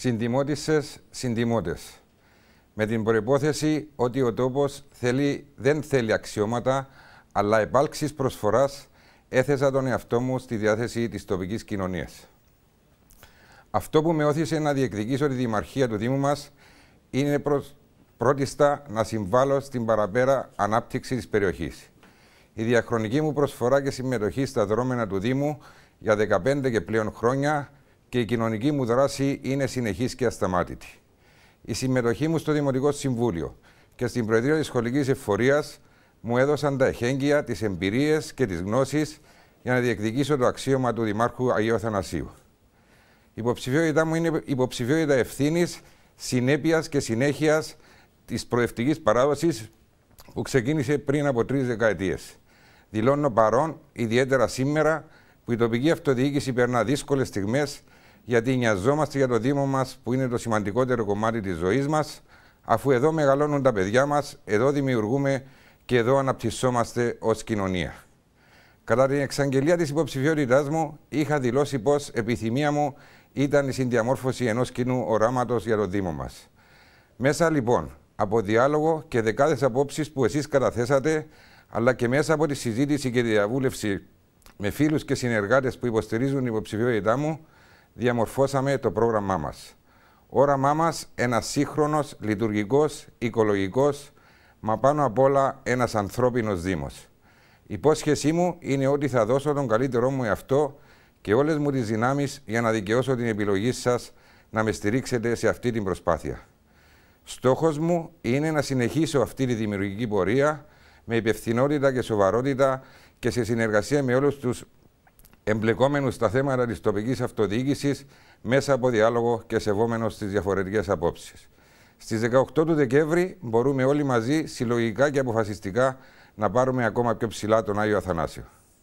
συντιμώτησες, συντιμώτες. Με την προπόθεση ότι ο τόπος θέλει, δεν θέλει αξιώματα, αλλά επάλξης προσφοράς έθεσα τον εαυτό μου στη διάθεση της τοπικής κοινωνίας. Αυτό που με όθησε να διεκδικήσω τη Δημαρχία του Δήμου μας είναι προς, πρώτιστα να συμβάλλω στην παραπέρα ανάπτυξη της περιοχής. Η διαχρονική μου προσφορά και συμμετοχή στα δρόμενα του Δήμου για 15 και πλέον χρόνια και η κοινωνική μου δράση είναι συνεχής και ασταμάτητη. Η συμμετοχή μου στο Δημοτικό Συμβούλιο και στην Προεδρία της σχολικής Εφορίας μου έδωσαν τα εχέγγυα, τις εμπειρίες και τις γνώσεις για να διεκδικήσω το αξίωμα του Δημάρχου Αγίου Θανασίου. Η υποψηφιότητά μου είναι υποψηφιότητα ευθύνης, συνέπειας και συνέχειας της προευτικής παράδοσης που ξεκίνησε πριν από τρεις δεκαετίες. Δηλώνω παρόν, ιδιαίτερα σήμερα, που η τοπική αυτοδιοίκηση περνά δύσκολες στιγμές γιατί νοιαζόμαστε για το Δήμο μας που είναι το σημαντικότερο κομμάτι της ζωής μας, αφού εδώ μεγαλώνουν τα παιδιά μας, εδώ δημιουργούμε και εδώ αναπτυσσόμαστε ως κοινωνία. Κατά την εξαγγελία της υποψηφιότητάς μου, είχα δηλώσει πως επιθυμία μου ήταν η συνδιαμόρφωση ενός κοινού οράματος για το Δήμο μας. Μέσα λοιπόν από διάλογο και δεκάδες απόψεις που εσείς καταθέσατε, αλλά και μέσα από τη συζήτηση και τη διαβούλευση με φίλους και συνεργάτες που υποστηρίζουν την υποψηφιότητά μου, διαμορφώσαμε το πρόγραμμά μας. Όραμά μας ένας σύγχρονος, λειτουργικός, οικολογικός, μα πάνω απ' όλα ένας ανθρώπινος Δήμος. Η υπόσχεσή μου είναι ότι θα δώσω τον καλύτερό μου εαυτό και όλες μου τις δυνάμεις για να δικαιώσω την επιλογή σας να με στηρίξετε σε αυτή την προσπάθεια. Στόχος μου είναι να συνεχίσω αυτή τη δημιουργική πορεία με υπευθυνότητα και σοβαρότητα και σε συνεργασία με όλους τους εμπλεκόμενους στα θέματα της τοπικής αυτοδιοίκησης μέσα από διάλογο και σεβόμενος στι διαφορετικές απόψεις. Στις 18 του Δεκέμβρη μπορούμε όλοι μαζί συλλογικά και αποφασιστικά να πάρουμε ακόμα πιο ψηλά τον Άγιο Αθανάσιο.